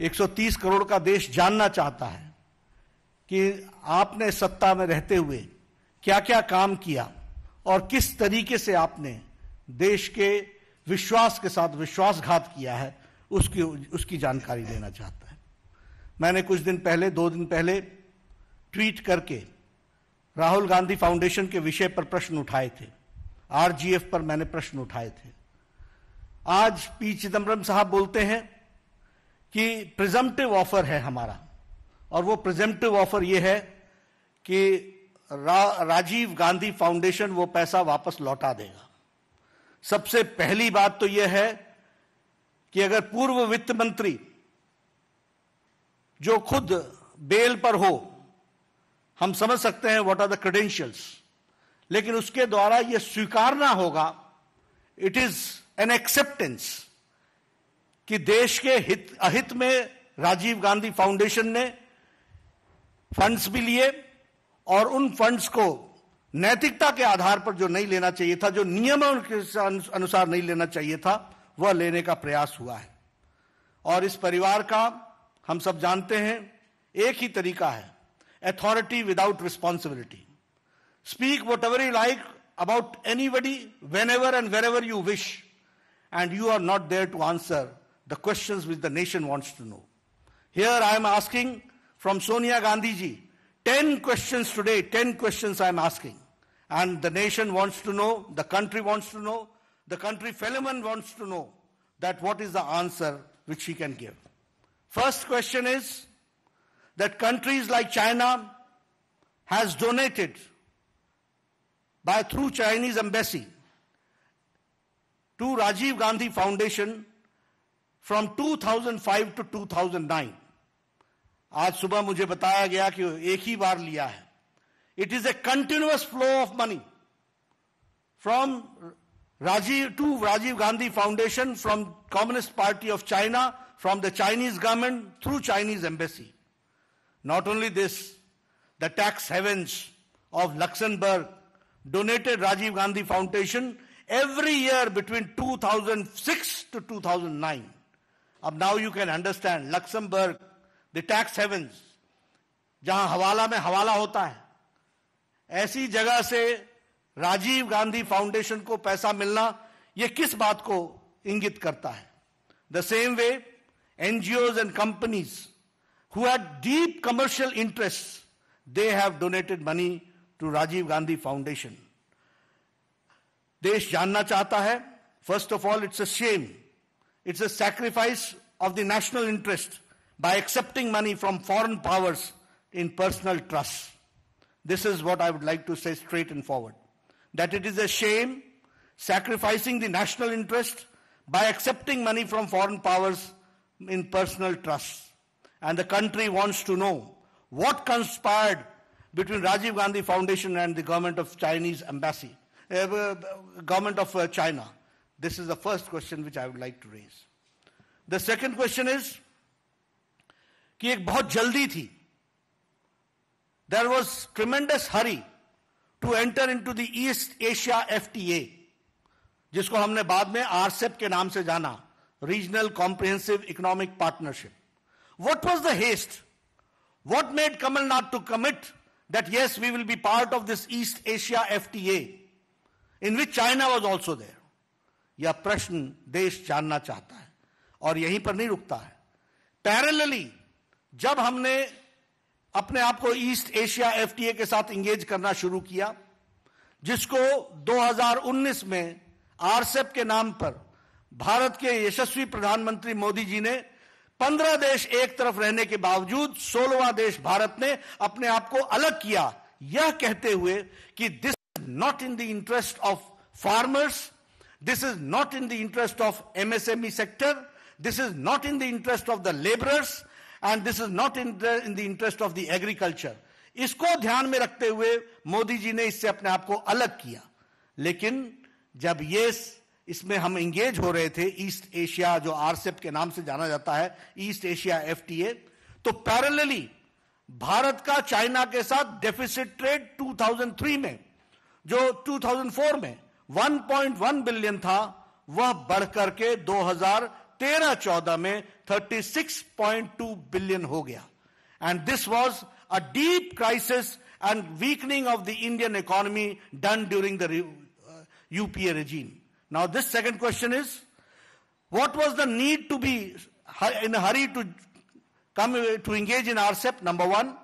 130 करोड़ का देश जानना चाहता है कि आपने सत्ता में रहते हुए क्या क्या काम किया और किस तरीके से आपने देश के विश्वास के साथ विश्वासघात किया है उसकी उसकी जानकारी देना चाहता है मैंने कुछ दिन पहले दो दिन पहले ट्वीट करके राहुल गांधी फाउंडेशन के विषय पर प्रश्न उठाए थे आरजीएफ पर मैंने प्रश्न उठाए थे आज पी चिदम्बरम साहब बोलते हैं कि प्रिजम्प्टिव ऑफर है हमारा और वो प्रिजम्प्टिव ऑफर ये है कि रा, राजीव गांधी फाउंडेशन वो पैसा वापस लौटा देगा सबसे पहली बात तो यह है कि अगर पूर्व वित्त मंत्री जो खुद बेल पर हो हम समझ सकते हैं व्हाट आर द क्रेडेंशियल्स लेकिन उसके द्वारा यह स्वीकारना होगा इट इज एन एक्सेप्टेंस कि देश के हित अहित में राजीव गांधी फाउंडेशन ने फंड्स भी लिए और उन फंड्स को नैतिकता के आधार पर जो नहीं लेना चाहिए था जो नियमों के अनुसार नहीं लेना चाहिए था वह लेने का प्रयास हुआ है और इस परिवार का हम सब जानते हैं एक ही तरीका है authority without responsibility speak whatever you like about anybody whenever and wherever you wish and you are not there to answer the questions which the nation wants to know. Here I am asking from Sonia Gandhiji 10 questions today, 10 questions I am asking. And the nation wants to know, the country wants to know, the country Philemon wants to know that what is the answer which he can give. First question is that countries like China has donated by through Chinese embassy to Rajiv Gandhi Foundation from 2005 to 2009 आज सुबह मुझे बताया गया कि एक ही बार लिया है it is a continuous flow of money from Rajiv to Rajiv Gandhi foundation from communist party of China from the Chinese government through Chinese embassy. Not only this, the tax havens of Luxembourg donated Rajiv Gandhi Foundation every year between 2006 to 2009. अब now you can understand Luxembourg the tax havens जहां हवाला में हवाला होता है ऐसी जगह से राजीव गांधी फाउंडेशन को पैसा मिलना यह किस बात को इंगित करता है the same way NGOs and companies who deep commercial interest they have donated money to Rajiv Gandhi foundation देश जानना चाहता है first of all it's a shame It's a sacrifice of the national interest by accepting money from foreign powers in personal trusts. This is what I would like to say straight and forward. That it is a shame sacrificing the national interest by accepting money from foreign powers in personal trusts. And the country wants to know what conspired between Rajiv Gandhi Foundation and the government of Chinese embassy, uh, uh government of uh, China. This is the first question which I would like to raise. The second question is कि एक बहुत जल्दी थी there was tremendous hurry to enter into the East Asia FTA, जिसको हमने बाद में RCEP के नाम Regional Comprehensive Economic Partnership. What was the haste? What made Kamal Nath to commit that yes, we will be part of this East Asia FTA, in which China was also there? यह प्रश्न देश जानना चाहता है और यहीं पर नहीं रुकता है पैरेलली जब हमने अपने आप को ईस्ट एशिया एफटीए के साथ इंगेज करना शुरू किया जिसको 2019 में आरसेप e के नाम पर भारत के यशस्वी प्रधानमंत्री मोदी जी ने पंद्रह देश एक तरफ रहने के बावजूद सोलवा देश भारत ने अपने आप को अलग किया यह कहते हुए कि this not in the interest of farmers This is not in the interest of MSME sector. This is not in the interest of the laborers. And this is not in the, in the interest of the agriculture. इसको ध्यान में रखते हुए मोदी जी ने इससे अपने आप को अलग किया लेकिन जब ये इसमें हम इंगेज हो रहे थे ईस्ट एशिया जो आरसेप के नाम से जाना जाता है ईस्ट एशिया एफटीए तो पैरेलली भारत का चाइना के साथ डेफिसिट ट्रेड 2003 में जो 2004 में 1.1 बिलियन था वह बढ़कर के 2013-14 में 36.2 बिलियन हो गया and this was a deep crisis and weakening of the Indian economy done during the UPA regime now this second question is what was the need to be in hurry to come to engage in our number one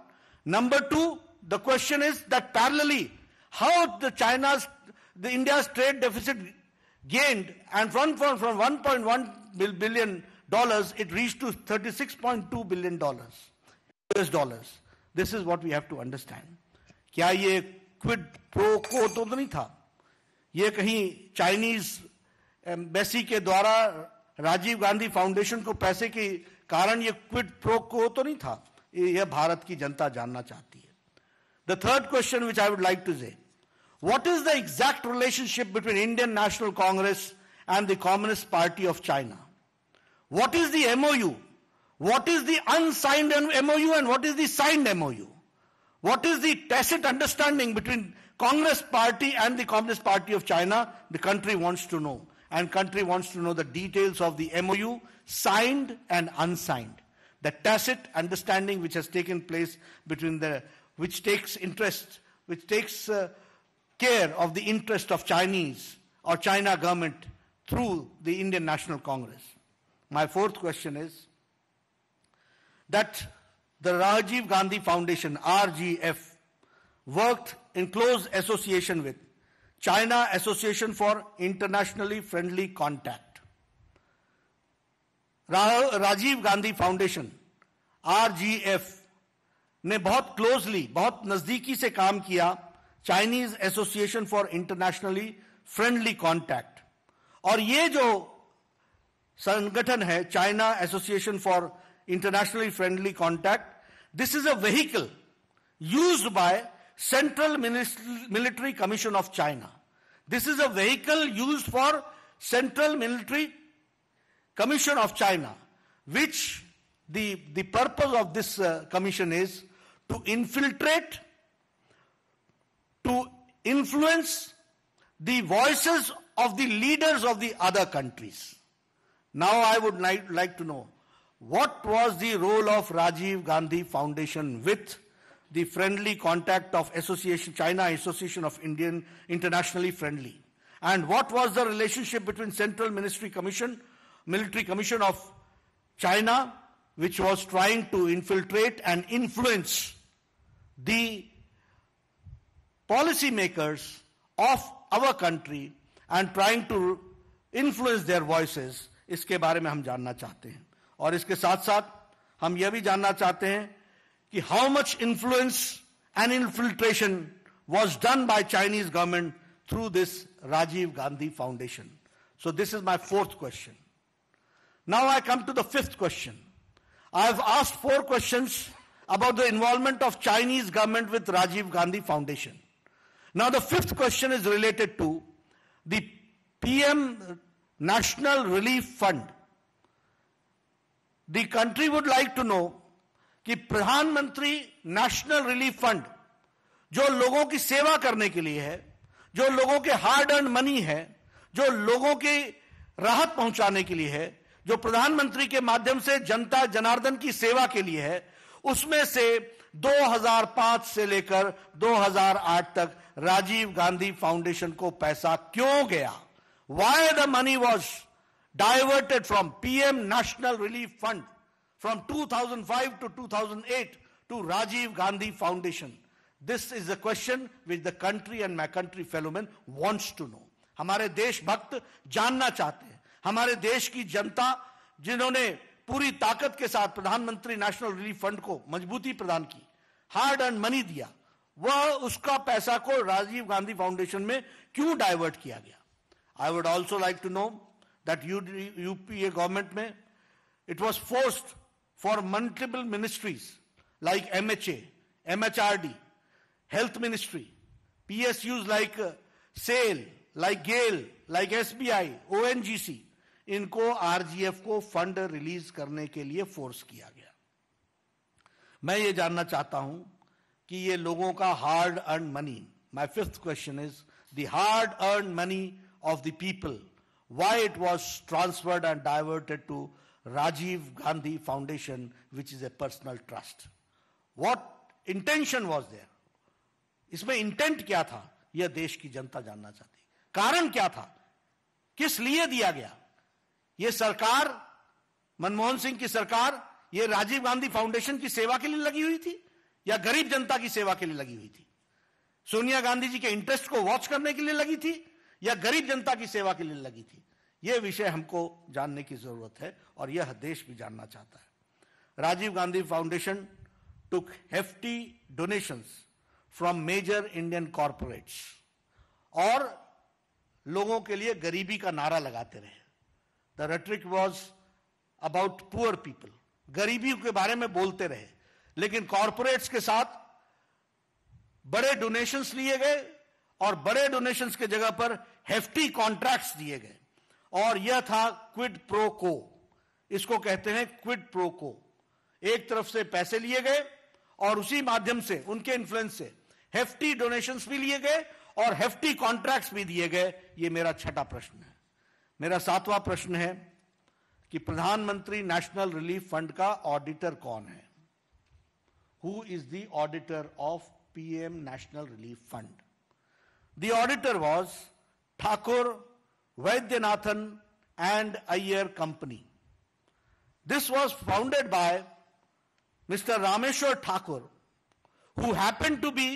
number two the question is that parallelly how the China's the India's trade deficit gained and from, from, from 1.1 billion dollars, it reached to 36.2 billion dollars, US dollars. This is what we have to understand. क्या ये quid pro को तो नहीं था ये कहीं Chinese embassy के द्वारा राजीव गांधी फाउंडेशन को पैसे के कारण ये क्विड प्रो को तो नहीं था यह भारत की जनता जानना चाहती है the third question which I would like to say What is the exact relationship between Indian National Congress and the Communist Party of China? What is the MOU? What is the unsigned MOU and what is the signed MOU? What is the tacit understanding between Congress Party and the Communist Party of China? The country wants to know. And country wants to know the details of the MOU, signed and unsigned. The tacit understanding which has taken place between the, which takes interest, which takes uh, care of the interest of Chinese or China government through the Indian National Congress. My fourth question is that the Rajiv Gandhi Foundation, RGF, worked in close association with China Association for Internationally Friendly Contact. Rajiv Gandhi Foundation (RGF) ने बहुत closely बहुत नजदीकी से काम किया Chinese Association for Internationally Friendly Contact, और ये जो संगठन है China association for internationally friendly contact this is used by Central Military Commission of China. This is a vehicle used for Central Military Commission of China, which the, purpose of this uh, commission is to infiltrate to influence the voices of the leaders of the other countries. Now I would li- like to know what was the role of Rajiv Gandhi Foundation with the friendly contact of Association China Association of Indian Internationally Friendly? And what was the relationship between Central Ministry Commission, Military Commission of China, which was trying to infiltrate and influence the policymakers of our country and trying to influence their voices इसके बारे में हम जानना चाहते हैं और इसके साथ साथ हम यह भी जानना चाहते हैं कि how much influence and infiltration was done by Chinese government through this Rajiv Gandhi foundation so this is my fourth question now I come to the fifth question I have asked four questions about the involvement of Chinese government with Rajiv Gandhi Foundation. Now the fifth question is related to the PM National Relief Fund. The country would like to know कि प्रधानमंत्री national relief fund जो लोगों की सेवा करने के लिए है जो लोगों के हार्ड अर्न मनी है जो लोगों की राहत पहुंचाने के लिए है जो प्रधानमंत्री के माध्यम से जनता जनार्दन की सेवा के लिए है उसमें से 2005 से लेकर 2008 तक राजीव गांधी फाउंडेशन को पैसा क्यों गया why the money was diverted from PM national relief fund from 2005 to two thousand eight to Rajiv Gandhi foundation this is a question which the country and my country fellowmen wants to know हमारे देशभक्त जानना चाहते हैं हमारे देश की जनता जिन्होंने पूरी ताकत के साथ प्रधानमंत्री नेशनल रिलीफ फंड को मजबूती प्रदान की हार्ड अर्न मनी दिया वह उसका पैसा को राजीव गांधी फाउंडेशन में क्यों डाइवर्ट किया गया I would also like to know that UPA government में it was forced for multiple ministries like M H M H R D health ministry P S Us like SAIL like GAIL like S B I O N G C इनको RGF को fund release करने के लिए force किया गया मैं ये जानना चाहता हूं कि ये लोगों का hard earn money my fifth question is the hard earn money of the people why it was transferred and diverted to Rajiv Gandhi foundation which is a personal trust what intention was there इसमें intent क्या था यह देश की जनता जानना चाहती कारण क्या था किस लिए दिया गया ये सरकार मनमोहन सिंह की सरकार ये राजीव गांधी फाउंडेशन की सेवा के लिए लगी हुई थी या गरीब जनता की सेवा के लिए लगी हुई थी सोनिया गांधी जी के इंटरेस्ट को वॉच करने के लिए लगी थी या गरीब जनता की सेवा के लिए लगी थी यह विषय हमको जानने की जरूरत है और यह देश भी जानना चाहता है Rajiv Gandhi foundation took hefty donation from major Indian corporate और लोगों के लिए गरीबी का नारा लगाते रहे the rhetoric was about poor people गरीबी के बारे में बोलते रहे लेकिन कॉरपोरेट्स के साथ बड़े डोनेशंस लिए गए और बड़े डोनेशंस के जगह पर हेफ्टी कॉन्ट्रैक्ट्स दिए गए और यह था क्विड प्रो को इसको कहते हैं क्विड प्रो को एक तरफ से पैसे लिए गए और उसी माध्यम से उनके इन्फ्लुएंस से हेफ्टी डोनेशंस भी लिए गए और हेफ्टी कॉन्ट्रैक्ट्स भी दिए गए ये मेरा छठा प्रश्न है मेरा सातवां प्रश्न है कि प्रधानमंत्री नेशनल रिलीफ फंड का ऑडिटर कौन है who is the auditor of PM national relief fund the auditor was Thakur Vaidyanathan and Aiyar company this was founded by mister Rameshwar Thakur who happen to be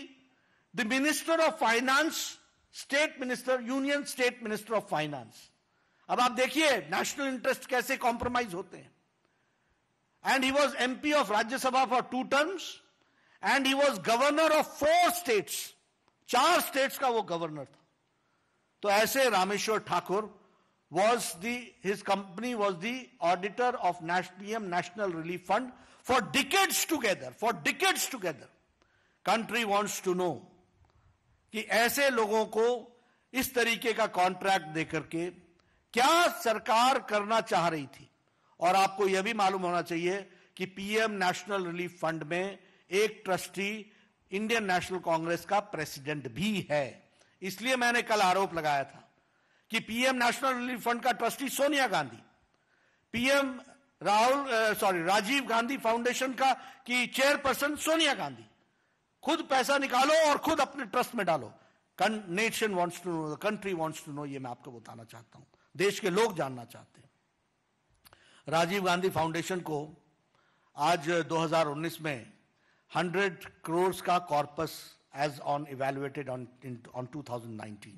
the minister of finance state minister union state minister of finance अब आप देखिए national interest कैसे compromise होते हैं and he was MP of Rajya Sabha for two terms and he was governor of four states चार states का वो governor था तो ऐसे Rameshwar Thakur was the his company was the of of national relief fund for decades together for decades together country wants to know कि ऐसे लोगों को इस तरीके का कॉन्ट्रैक्ट देकर के क्या सरकार करना चाह रही थी और आपको यह भी मालूम होना चाहिए कि पीएम नेशनल रिलीफ फंड में एक ट्रस्टी इंडियन नेशनल कांग्रेस का प्रेसिडेंट भी है इसलिए मैंने कल आरोप लगाया था कि पीएम नेशनल रिलीफ फंड का trustee Sonia Gandhi PM Rahul sorry Rajiv Gandhi foundation का की चेयरपर्सन सोनिया गांधी खुद पैसा निकालो और खुद अपने ट्रस्ट में डालो nation wants to know the country wants to know ये मैं आपको बताना चाहता हूं देश के लोग जानना चाहते हैं राजीव गांधी फाउंडेशन को आज 2019 में 100 करोड़ का corpus as on evaluated on on 2019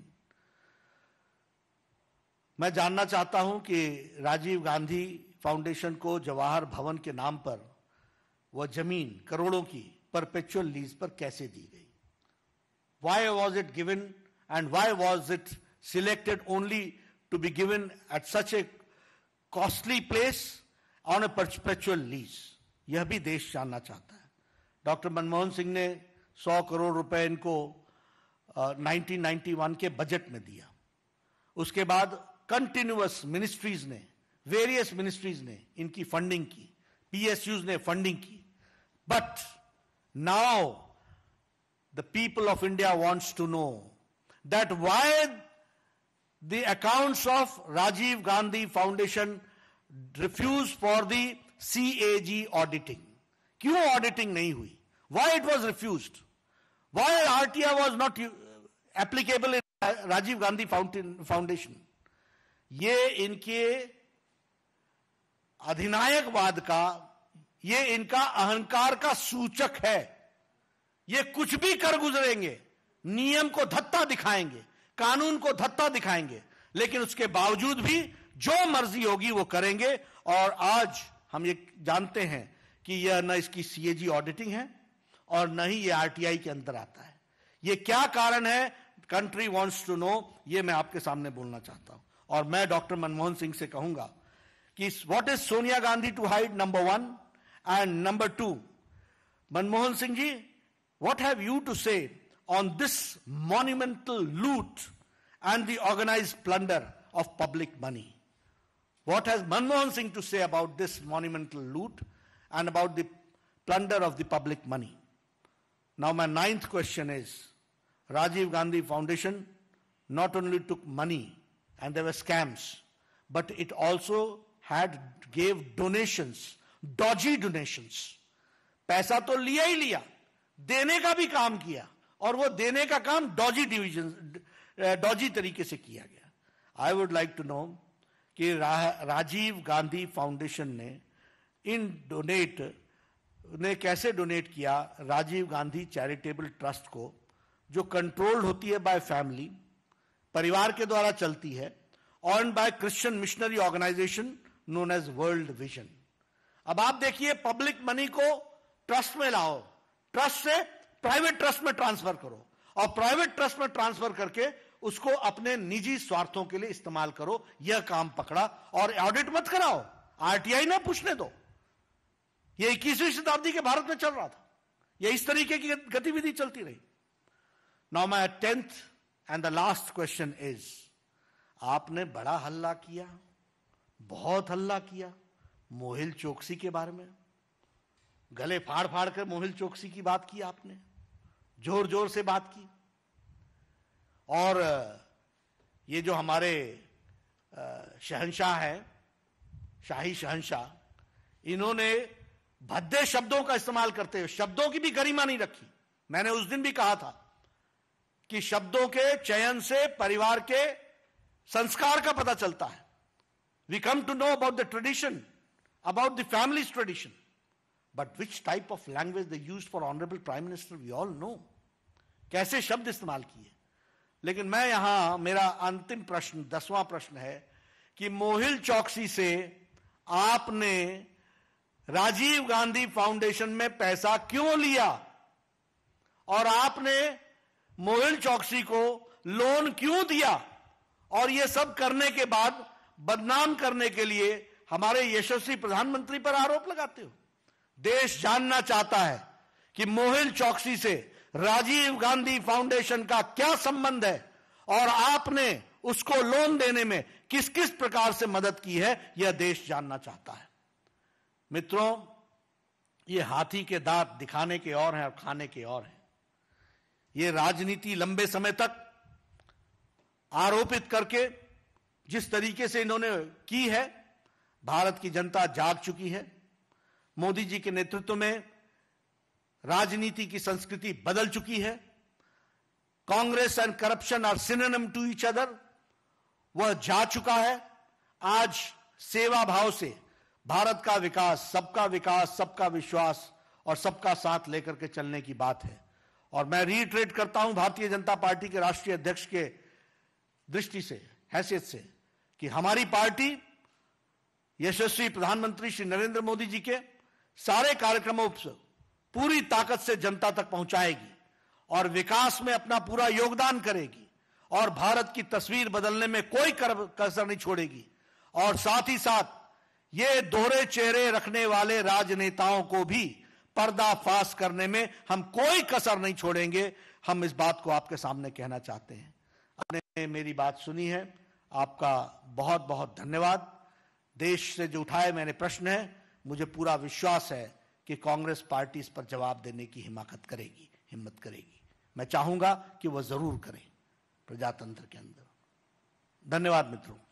मैं जानना चाहता हूं कि राजीव गांधी फाउंडेशन को जवाहर भवन के नाम पर वह जमीन करोड़ों की परपेचुअल लीज पर कैसे दी गई why was it given and why was it selected only to be given at such a costly place on a perpetual lease. यह भी देश जानना चाहता है डॉक्टर मनमोहन सिंह ने 100 करोड़ रुपए इनको नाइनटीन नाइन्टी वन के बजट में दिया उसके बाद कंटिन्यूस मिनिस्ट्रीज ने वेरियस मिनिस्ट्रीज ने इनकी फंडिंग की पीएसयूज ने फंडिंग की but now the people of India wants to know that why the accounts of Rajiv Gandhi Foundation refuse for the CAG auditing. क्यों auditing नहीं हुई? Why it was refused? Why RTI was not applicable in Rajiv Gandhi foundation? ये इनके अधिनायकवाद का ये इनका अहंकार का सूचक है ये कुछ भी कर गुजरेंगे नियम को धत्ता दिखाएंगे कानून को धत्ता दिखाएंगे लेकिन उसके बावजूद भी जो मर्जी होगी वो करेंगे और आज हम ये जानते हैं कि यह न इसकी सीएजी ऑडिटिंग है और न ही ये आरटीआई के अंदर आता है ये क्या कारण है कंट्री वांट्स टू नो ये मैं आपके सामने बोलना चाहता हूं और मैं डॉक्टर मनमोहन सिंह से कहूंगा कि what is Sonia Gandhi to hide number one and number two Manmohan Singh ji what have you to say on this monumental loot and the organized plunder of public money. What has Manmohan Singh to say about this monumental loot and about the plunder of the public money? Now, my ninth question is Rajiv Gandhi Foundation not only took money and there were scams, but it also had gave donations, dodgy donations. पैसा तो लिया ही लिया देने का भी काम किया और वो देने का काम डॉजी डिविजन डॉजी तरीके से किया गया I would like to know कि रा, राजीव गांधी फाउंडेशन ने इन डोनेट ने कैसे डोनेट किया राजीव गांधी चैरिटेबल ट्रस्ट को जो कंट्रोल्ड होती है बाय फैमिली परिवार के द्वारा चलती है on by Christian missionary organisation known as World Vision अब आप देखिए पब्लिक मनी को ट्रस्ट में लाओ ट्रस्ट से प्राइवेट ट्रस्ट में ट्रांसफर करो और प्राइवेट ट्रस्ट में ट्रांसफर करके उसको अपने निजी स्वार्थों के लिए इस्तेमाल करो यह काम पकड़ा और ऑडिट मत कराओ आरटीआई ना पूछने दो यह इक्कीसवीं शताब्दी के भारत में चल रहा था यह इस तरीके की गतिविधि चलती रही now my tenth and the last question is आपने बड़ा हल्ला किया बहुत हल्ला किया मोहिल चौकसी के बारे में गले फाड़ फाड़ कर मोहिल चौकसी की बात की आपने जोर जोर से बात की और ये जो हमारे शहनशाह हैं शाही शहनशाह इन्होंने भद्दे शब्दों का इस्तेमाल करते हुए शब्दों की भी गरिमा नहीं रखी मैंने उस दिन भी कहा था कि शब्दों के चयन से परिवार के संस्कार का पता चलता है we come to know about the tradition about the families tradition but which type of language they use for honourable prime minister we all know कैसे शब्द इस्तेमाल किए लेकिन मैं यहां मेरा अंतिम प्रश्न दसवां प्रश्न है कि मोहिल चौकसी से आपने राजीव गांधी फाउंडेशन में पैसा क्यों लिया और आपने मोहिल चौकसी को लोन क्यों दिया और यह सब करने के बाद बदनाम करने के लिए हमारे यशस्वी प्रधानमंत्री पर आरोप लगाते हो देश जानना चाहता है कि मोहिल चौकसी से राजीव गांधी फाउंडेशन का क्या संबंध है और आपने उसको लोन देने में किस किस प्रकार से मदद की है यह देश जानना चाहता है मित्रों ये हाथी के दांत दिखाने के और हैं और खाने के और हैं ये राजनीति लंबे समय तक आरोपित करके जिस तरीके से इन्होंने की है भारत की जनता जाग चुकी है मोदी जी के नेतृत्व में राजनीति की संस्कृति बदल चुकी है Congress and corruption are synonym to each other वह जा चुका है आज सेवा भाव से भारत का विकास सबका विकास सबका विश्वास और सबका साथ लेकर के चलने की बात है और मैं रीट्रेट करता हूं भारतीय जनता पार्टी के राष्ट्रीय अध्यक्ष के दृष्टि से हैसियत से कि हमारी पार्टी यशस्वी प्रधानमंत्री श्री नरेंद्र मोदी जी के सारे कार्यक्रमों पूरी ताकत से जनता तक पहुंचाएगी और विकास में अपना पूरा योगदान करेगी और भारत की तस्वीर बदलने में कोई कसर नहीं छोड़ेगी और साथ ही साथ ये दोहरे चेहरे रखने वाले राजनेताओं को भी पर्दाफाश करने में हम कोई कसर नहीं छोड़ेंगे हम इस बात को आपके सामने कहना चाहते हैं आपने मेरी बात सुनी है आपका बहुत बहुत धन्यवाद देश से जो उठाए मैंने प्रश्न है मुझे पूरा विश्वास है कि कांग्रेस पार्टी इस पर जवाब देने की हिमाकत करेगी हिम्मत करेगी मैं चाहूंगा कि वह जरूर करें प्रजातंत्र के अंदर धन्यवाद मित्रों